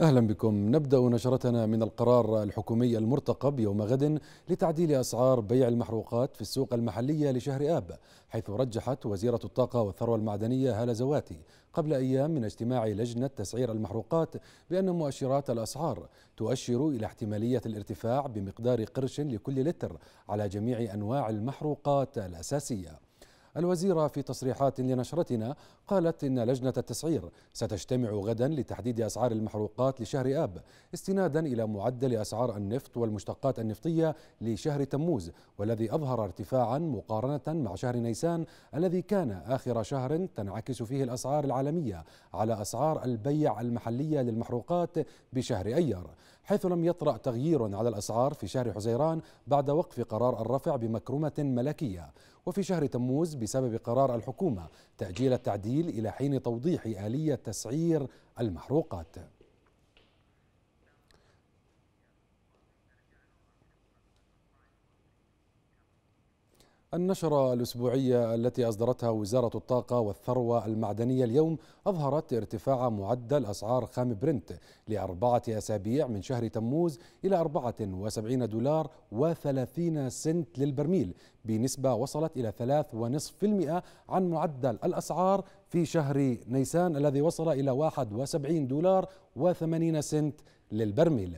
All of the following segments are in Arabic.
أهلا بكم نبدأ نشرتنا من القرار الحكومي المرتقب يوم غد لتعديل أسعار بيع المحروقات في السوق المحلية لشهر آب حيث رجحت وزيرة الطاقة والثروة المعدنية هالة زواتي قبل أيام من اجتماع لجنة تسعير المحروقات بأن مؤشرات الأسعار تؤشر إلى احتمالية الارتفاع بمقدار قرش لكل لتر على جميع أنواع المحروقات الأساسية الوزيرة في تصريحات لنشرتنا قالت إن لجنة التسعير ستجتمع غدا لتحديد أسعار المحروقات لشهر آب استنادا إلى معدل أسعار النفط والمشتقات النفطية لشهر تموز والذي أظهر ارتفاعا مقارنة مع شهر نيسان الذي كان آخر شهر تنعكس فيه الأسعار العالمية على أسعار البيع المحلية للمحروقات بشهر أيار حيث لم يطرأ تغيير على الأسعار في شهر حزيران بعد وقف قرار الرفع بمكرمة ملكية وفي شهر تموز بسبب قرار الحكومة تأجيل التعديل إلى حين توضيح آلية تسعير المحروقات النشرة الأسبوعية التي أصدرتها وزارة الطاقة والثروة المعدنية اليوم أظهرت ارتفاع معدل أسعار خام برنت لأربعة أسابيع من شهر تموز إلى 74 دولار و30 سنت للبرميل بنسبة وصلت إلى 3.5% عن معدل الأسعار في شهر نيسان الذي وصل إلى 71 دولار و80 سنت للبرميل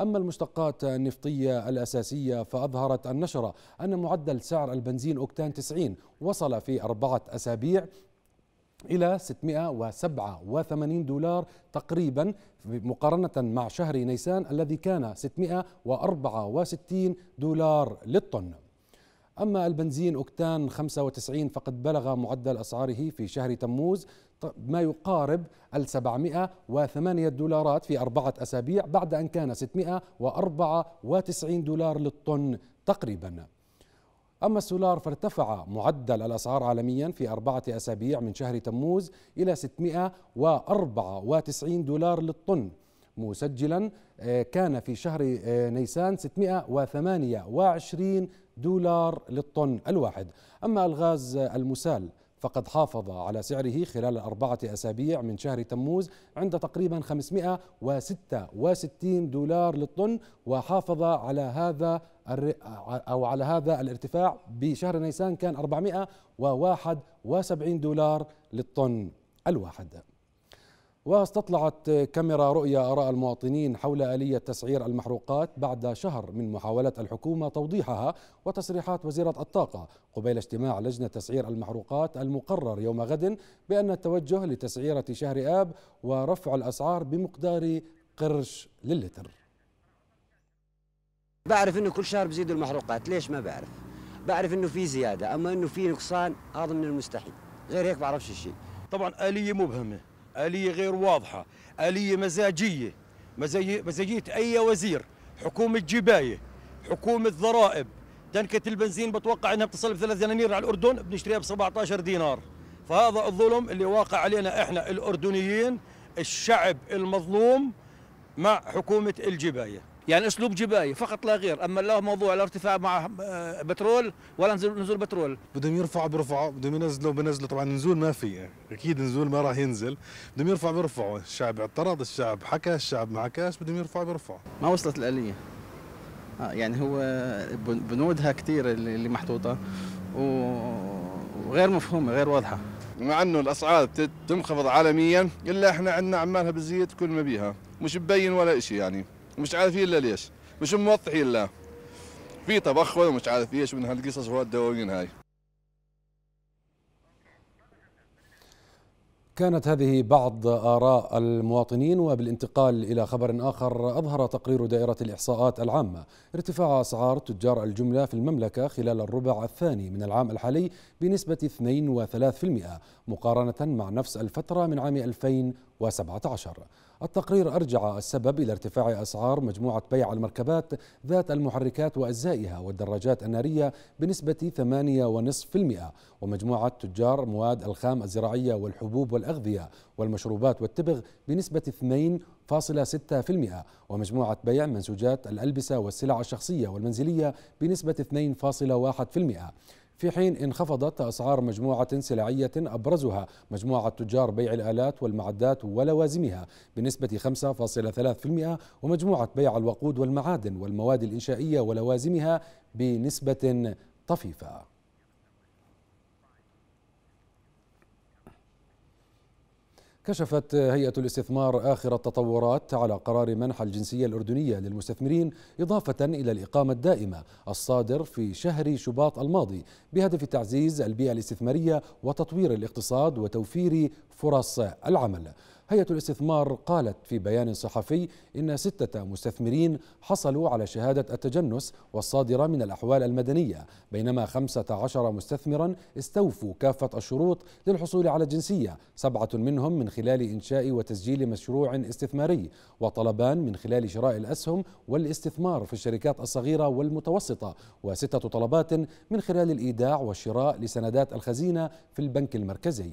أما المشتقات النفطية الأساسية فأظهرت النشرة أن معدل سعر البنزين أكتان 90 وصل في أربعة أسابيع إلى 687 دولار تقريبا مقارنة مع شهر نيسان الذي كان 664 دولار للطن أما البنزين أكتان 95 فقد بلغ معدل أسعاره في شهر تموز ما يقارب ال 708 دولارات في أربعة أسابيع بعد أن كان 694 دولار للطن تقريباً أما السولار فارتفع معدل الأسعار عالميا في أربعة أسابيع من شهر تموز إلى 694 دولار للطن مسجلا آه، كان في شهر آه، نيسان 628 دولار للطن الواحد أما الغاز المسال فقد حافظ على سعره خلال أربعة أسابيع من شهر تموز عند تقريبا 566 دولار للطن وحافظ على هذا أو على هذا الارتفاع بشهر نيسان كان 471 دولار للطن الواحد واستطلعت كاميرا رؤية آراء المواطنين حول آلية تسعير المحروقات بعد شهر من محاولة الحكومة توضيحها وتصريحات وزيرة الطاقة قبيل اجتماع لجنة تسعير المحروقات المقرر يوم غد بأن التوجه لتسعيرة شهر آب ورفع الأسعار بمقدار قرش للتر بعرف انه كل شهر بزيدوا المحروقات ليش ما بعرف بعرف انه في زياده اما انه في نقصان هذا من المستحيل غير هيك بعرفش شيء طبعا اليه مبهمه آلية غير واضحة آلية مزاجية مزاجية أي وزير حكومة جباية حكومة ضرائب تنكة البنزين بتوقع أنها بتصل بثلاث دنانير على الأردن بنشتريها ب 17 دينار فهذا الظلم اللي واقع علينا إحنا الأردنيين الشعب المظلوم مع حكومة الجباية يعني اسلوب جباي فقط لا غير اما لا موضوع لا ارتفاع مع آه، بترول ولا نزول نزول بترول بدهم يرفعوا بيرفعوا بدهم ينزلوا بنزلوا طبعا نزول ما في اكيد نزول ما راح ينزل بدهم يرفعوا بيرفعوا الشعب اعترض الشعب حكى الشعب ما حكاش بدهم يرفعوا بيرفعوا ما وصلت الاليه آه يعني هو بنودها كثير اللي محطوطه وغير مفهومه غير واضحه مع انه الاسعار تنخفض عالميا الا احنا عندنا عمالها بتزيد كل ما بيها مش مبين ولا شيء يعني مش عارفين الا ليش مش موضحين له في تبخر ومش عارف ايش من هالقصص وهالدواوين هاي كانت هذه بعض آراء المواطنين وبالانتقال إلى خبر آخر أظهر تقرير دائرة الإحصاءات العامة ارتفاع أسعار تجار الجملة في المملكة خلال الربع الثاني من العام الحالي بنسبة 2.3% مقارنة مع نفس الفترة من عام 2000 2017 التقرير أرجع السبب إلى ارتفاع أسعار مجموعة بيع المركبات ذات المحركات وأجزائها والدراجات النارية بنسبة 8.5% ومجموعة تجار مواد الخام الزراعية والحبوب والأغذية والمشروبات والتبغ بنسبة 2.6% ومجموعة بيع منسوجات الألبسة والسلع الشخصية والمنزلية بنسبة 2.1% في حين انخفضت أسعار مجموعة سلعية أبرزها مجموعة تجار بيع الآلات والمعدات ولوازمها بنسبة 5.3% ومجموعة بيع الوقود والمعادن والمواد الإنشائية ولوازمها بنسبة طفيفة كشفت هيئة الاستثمار آخر التطورات على قرار منح الجنسية الأردنية للمستثمرين إضافة إلى الإقامة الدائمة الصادر في شهر شباط الماضي بهدف تعزيز البيئة الاستثمارية وتطوير الاقتصاد وتوفير فرص العمل هيئة الاستثمار قالت في بيان صحفي إن ستة مستثمرين حصلوا على شهادة التجنس والصادرة من الأحوال المدنية بينما 15 مستثمرا استوفوا كافة الشروط للحصول على الجنسية سبعة منهم من خلال إنشاء وتسجيل مشروع استثماري وطلبان من خلال شراء الأسهم والاستثمار في الشركات الصغيرة والمتوسطة وستة طلبات من خلال الإيداع والشراء لسندات الخزينة في البنك المركزي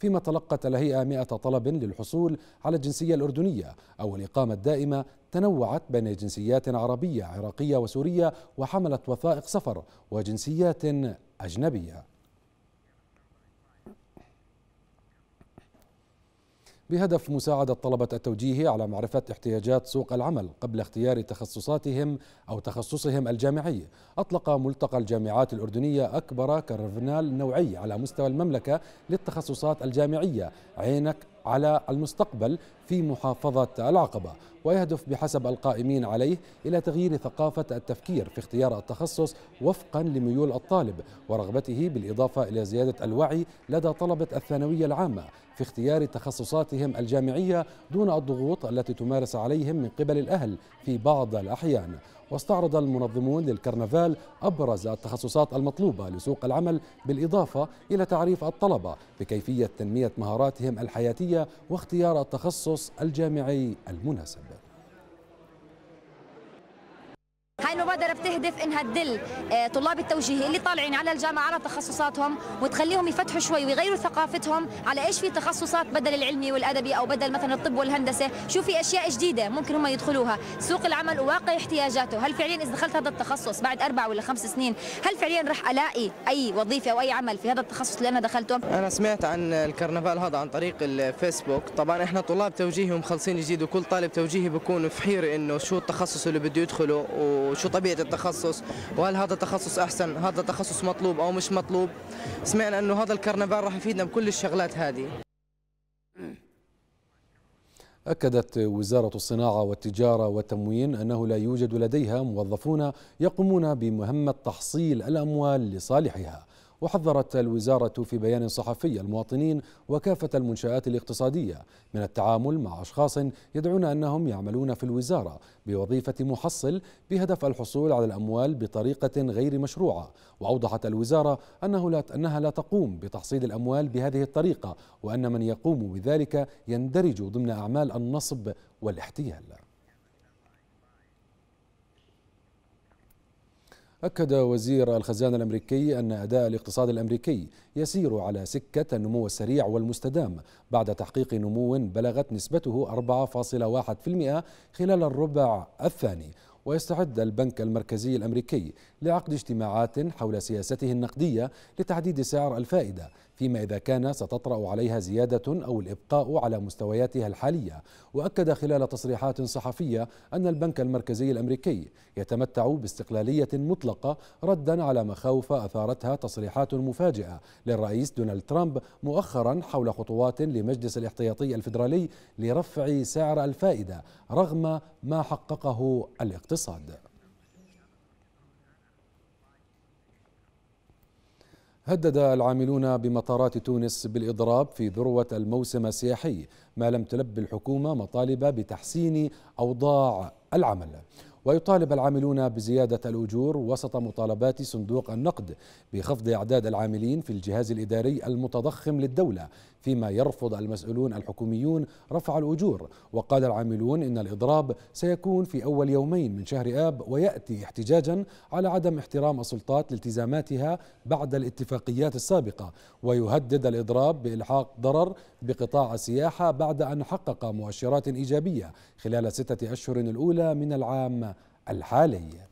فيما تلقت الهيئة 100 طلب للحصول على الجنسية الأردنية أو الإقامة الدائمة تنوعت بين جنسيات عربية عراقية وسورية وحملت وثائق سفر وجنسيات أجنبية بهدف مساعدة طلبة التوجيه على معرفة احتياجات سوق العمل قبل اختيار تخصصاتهم أو تخصصهم الجامعي أطلق ملتقى الجامعات الأردنية أكبر كرفنال نوعي على مستوى المملكة للتخصصات الجامعية عينك على المستقبل في محافظة العقبة ويهدف بحسب القائمين عليه إلى تغيير ثقافة التفكير في اختيار التخصص وفقا لميول الطالب ورغبته بالإضافة إلى زيادة الوعي لدى طلبة الثانوية العامة في اختيار تخصصاتهم الجامعية دون الضغوط التي تمارس عليهم من قبل الأهل في بعض الأحيان واستعرض المنظمون للكرنفال أبرز التخصصات المطلوبة لسوق العمل بالإضافة إلى تعريف الطلبة بكيفية تنمية مهاراتهم الحياتية واختيار التخصص التخصص الجامعي المناسب هاي المبادره بتهدف انها تدل آه، طلاب التوجيهي اللي طالعين على الجامعه على تخصصاتهم وتخليهم يفتحوا شوي ويغيروا ثقافتهم على ايش في تخصصات بدل العلمي والادبي او بدل مثلا الطب والهندسه شو في اشياء جديده ممكن هم يدخلوها سوق العمل وواقع احتياجاته هل فعليا اذا دخلت هذا التخصص بعد اربع ولا خمس سنين هل فعليا راح الاقي اي وظيفه او اي عمل في هذا التخصص اللي انا دخلته انا سمعت عن الكرنفال هذا عن طريق الفيسبوك طبعا احنا طلاب توجيهي ومخلصين جديد وكل طالب توجيهي بكون في حيره انه شو التخصص اللي بده يدخله وش شو طبيعه التخصص وهل هذا التخصص احسن هذا التخصص مطلوب او مش مطلوب سمعنا انه هذا الكرنفال راح يفيدنا بكل الشغلات هذه أكدت وزارة الصناعة والتجارة والتموين أنه لا يوجد لديها موظفون يقومون بمهمة تحصيل الأموال لصالحها وحذرت الوزارة في بيان صحفي المواطنين وكافة المنشآت الاقتصادية من التعامل مع أشخاص يدعون أنهم يعملون في الوزارة بوظيفة محصل بهدف الحصول على الأموال بطريقة غير مشروعة وأوضحت الوزارة أنه لا أنها لا تقوم بتحصيل الأموال بهذه الطريقة وأن من يقوم بذلك يندرج ضمن أعمال النصب والاحتيال أكد وزير الخزانة الأمريكي أن أداء الاقتصاد الأمريكي يسير على سكة النمو السريع والمستدام بعد تحقيق نمو بلغت نسبته 4.1% خلال الربع الثاني ويستعد البنك المركزي الامريكي لعقد اجتماعات حول سياسته النقديه لتحديد سعر الفائده فيما إذا كان ستطرأ عليها زيادة أو الإبقاء على مستوياتها الحالية وأكد خلال تصريحات صحفية أن البنك المركزي الأمريكي يتمتع باستقلالية مطلقة ردا على مخاوف أثارتها تصريحات مفاجئة للرئيس دونالد ترامب مؤخرا حول خطوات لمجلس الاحتياطي الفيدرالي لرفع سعر الفائدة رغم ما حققه الاقتصاد هدد العاملون بمطارات تونس بالإضراب في ذروة الموسم السياحي ما لم تلب الحكومة مطالب بتحسين أوضاع العمل ويطالب العاملون بزيادة الأجور وسط مطالبات صندوق النقد بخفض أعداد العاملين في الجهاز الإداري المتضخم للدولة فيما يرفض المسؤولون الحكوميون رفع الأجور وقال العاملون إن الإضراب سيكون في أول يومين من شهر آب ويأتي احتجاجا على عدم احترام السلطات لالتزاماتها بعد الاتفاقيات السابقة ويهدد الإضراب بإلحاق ضرر بقطاع السياحة بعد أن حقق مؤشرات إيجابية خلال ستة أشهر الأولى من العام الحالية